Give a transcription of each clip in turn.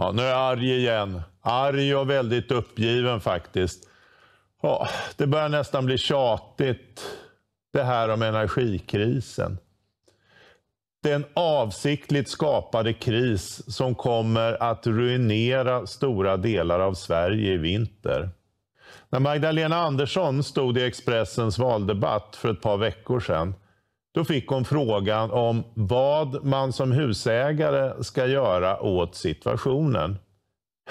Ja, nu är jag arg igen. Arg och väldigt uppgiven faktiskt. Ja, det börjar nästan bli tjatigt det här om energikrisen. Den avsiktligt skapade kris som kommer att ruinera stora delar av Sverige i vinter. När Magdalena Andersson stod i Expressens valdebatt för ett par veckor sedan då fick hon frågan om vad man som husägare ska göra åt situationen.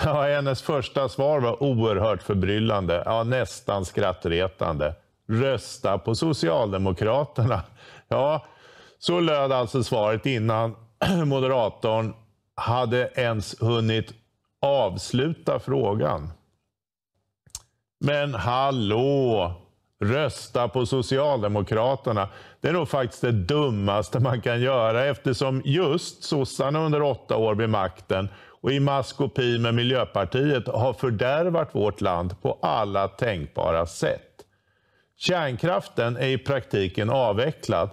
Ja, hennes första svar var oerhört förbryllande, ja, nästan skrattretande. Rösta på Socialdemokraterna. Ja, så löd alltså svaret innan moderatorn hade ens hunnit avsluta frågan. Men hallå! Rösta på Socialdemokraterna. Det är nog faktiskt det dummaste man kan göra eftersom just sossarna under åtta år vid makten och i maskopi med Miljöpartiet har fördärvat vårt land på alla tänkbara sätt. Kärnkraften är i praktiken avvecklad.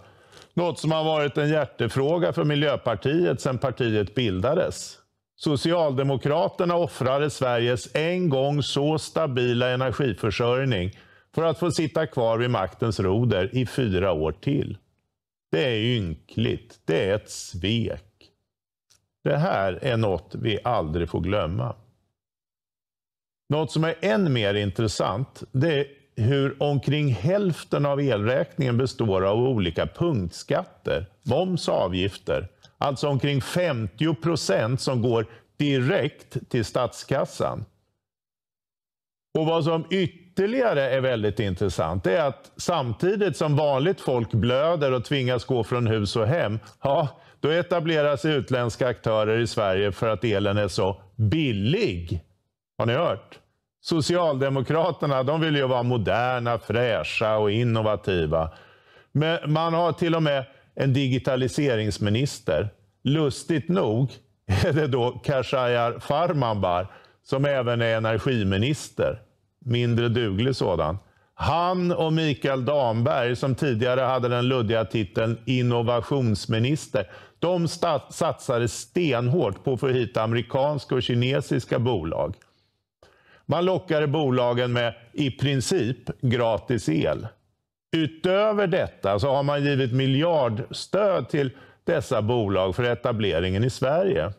Något som har varit en hjärtefråga för Miljöpartiet sedan partiet bildades. Socialdemokraterna offrade Sveriges en gång så stabila energiförsörjning för att få sitta kvar vid maktens roder i fyra år till. Det är ynkligt. Det är ett svek. Det här är något vi aldrig får glömma. Något som är än mer intressant det är hur omkring hälften av elräkningen består av olika punktskatter, moms och avgifter. Alltså omkring 50 procent som går direkt till statskassan. Och vad som ytterligare ytterligare är väldigt intressant är att samtidigt som vanligt folk blöder och tvingas gå från hus och hem, ja, då etableras utländska aktörer i Sverige för att elen är så billig. Har ni hört? Socialdemokraterna de vill ju vara moderna, fräscha och innovativa. Men man har till och med en digitaliseringsminister. Lustigt nog är det då Khashayar Farmanbar som även är energiminister mindre duglig sådan. Han och Mikael Damberg, som tidigare hade den luddiga titeln innovationsminister, de satsade stenhårt på att få hit amerikanska och kinesiska bolag. Man lockade bolagen med i princip gratis el. Utöver detta så har man givit miljardstöd till dessa bolag för etableringen i Sverige.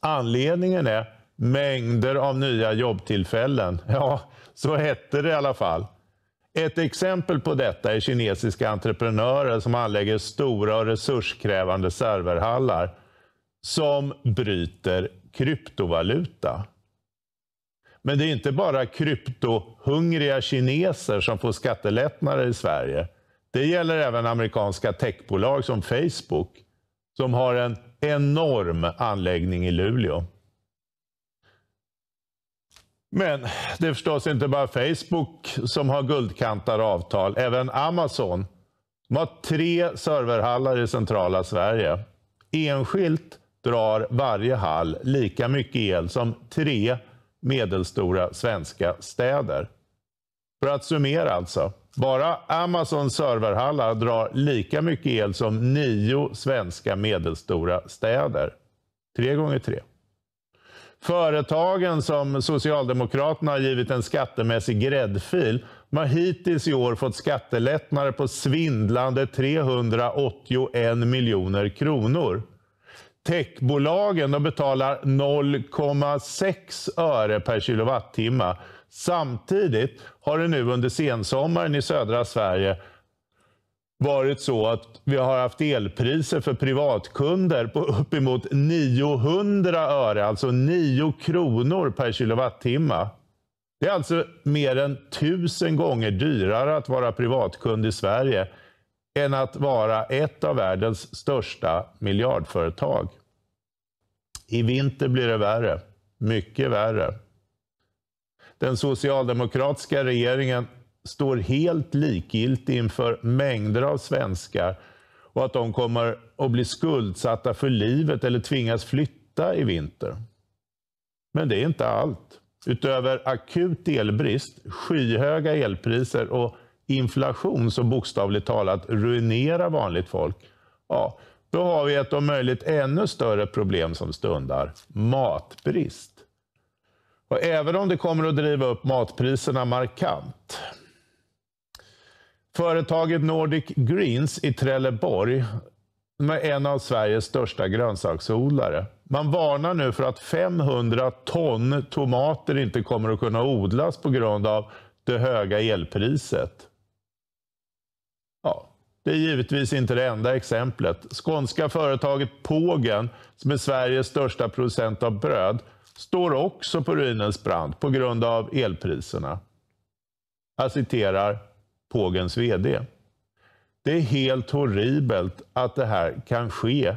Anledningen är Mängder av nya jobbtillfällen. Ja, så hette det i alla fall. Ett exempel på detta är kinesiska entreprenörer som anlägger stora och resurskrävande serverhallar som bryter kryptovaluta. Men det är inte bara kryptohungriga kineser som får skattelättnader i Sverige. Det gäller även amerikanska techbolag som Facebook som har en enorm anläggning i Luleå. Men det är förstås inte bara Facebook som har guldkantade avtal. Även Amazon. De har tre serverhallar i centrala Sverige. Enskilt drar varje hall lika mycket el som tre medelstora svenska städer. För att summera alltså. Bara Amazons serverhallar drar lika mycket el som nio svenska medelstora städer. Tre gånger tre. Företagen som Socialdemokraterna har givit en skattemässig gräddfil, de har hittills i år fått skattelättnader på svindlande 381 miljoner kronor. Techbolagen de betalar 0,6 öre per kilowattimme. Samtidigt har det nu under sensommaren i södra Sverige varit så att vi har haft elpriser för privatkunder på uppemot 900 öre, alltså 9 kronor per kilowattimme. Det är alltså mer än tusen gånger dyrare att vara privatkund i Sverige än att vara ett av världens största miljardföretag. I vinter blir det värre. Mycket värre. Den socialdemokratiska regeringen står helt likgiltig inför mängder av svenskar och att de kommer att bli skuldsatta för livet eller tvingas flytta i vinter. Men det är inte allt. Utöver akut elbrist, skyhöga elpriser och inflation som bokstavligt talat ruinerar vanligt folk, ja, då har vi ett om möjligt ännu större problem som stundar, matbrist. Och även om det kommer att driva upp matpriserna markant, Företaget Nordic Greens i Trelleborg med en av Sveriges största grönsaksodlare. Man varnar nu för att 500 ton tomater inte kommer att kunna odlas på grund av det höga elpriset. Ja, det är givetvis inte det enda exemplet. Skånska företaget Pågen, som är Sveriges största producent av bröd, står också på ruinens brant på grund av elpriserna. Jag citerar Pågens VD. Det är helt horribelt att det här kan ske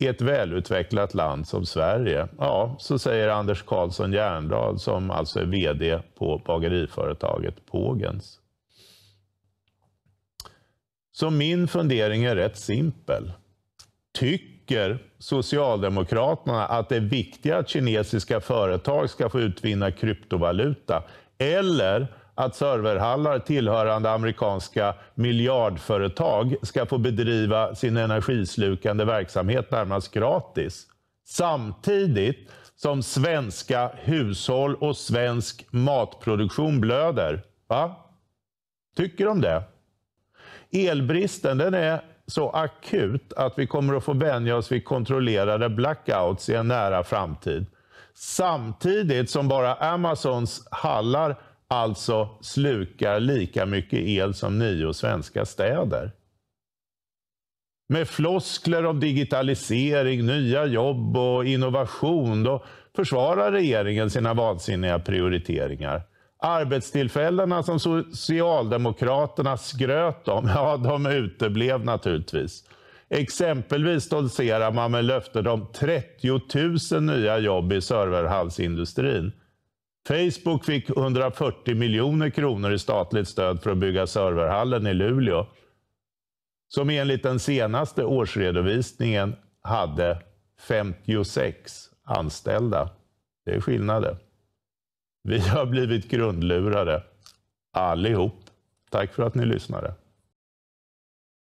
i ett välutvecklat land som Sverige. Ja, så säger Anders Karlsson Järndal som alltså är VD på bageriföretaget Pågens. Så min fundering är rätt simpel. Tycker Socialdemokraterna att det är viktigare att kinesiska företag ska få utvinna kryptovaluta eller att serverhallar tillhörande amerikanska miljardföretag ska få bedriva sin energislukande verksamhet närmast gratis. Samtidigt som svenska hushåll och svensk matproduktion blöder. Va? Tycker de det? Elbristen den är så akut att vi kommer att få vänja oss vid kontrollerade blackouts i en nära framtid. Samtidigt som bara Amazons hallar alltså slukar lika mycket el som nio svenska städer. Med floskler om digitalisering, nya jobb och innovation då försvarar regeringen sina vansinniga prioriteringar. Arbetstillfällena som Socialdemokraterna skröt om, ja, de uteblev naturligtvis. Exempelvis stoltserar man med löftet om 30 000 nya jobb i serverhallsindustrin. Facebook fick 140 miljoner kronor i statligt stöd för att bygga serverhallen i Luleå. Som enligt den senaste årsredovisningen hade 56 anställda. Det är skillnaden. Vi har blivit grundlurade, allihop. Tack för att ni lyssnade.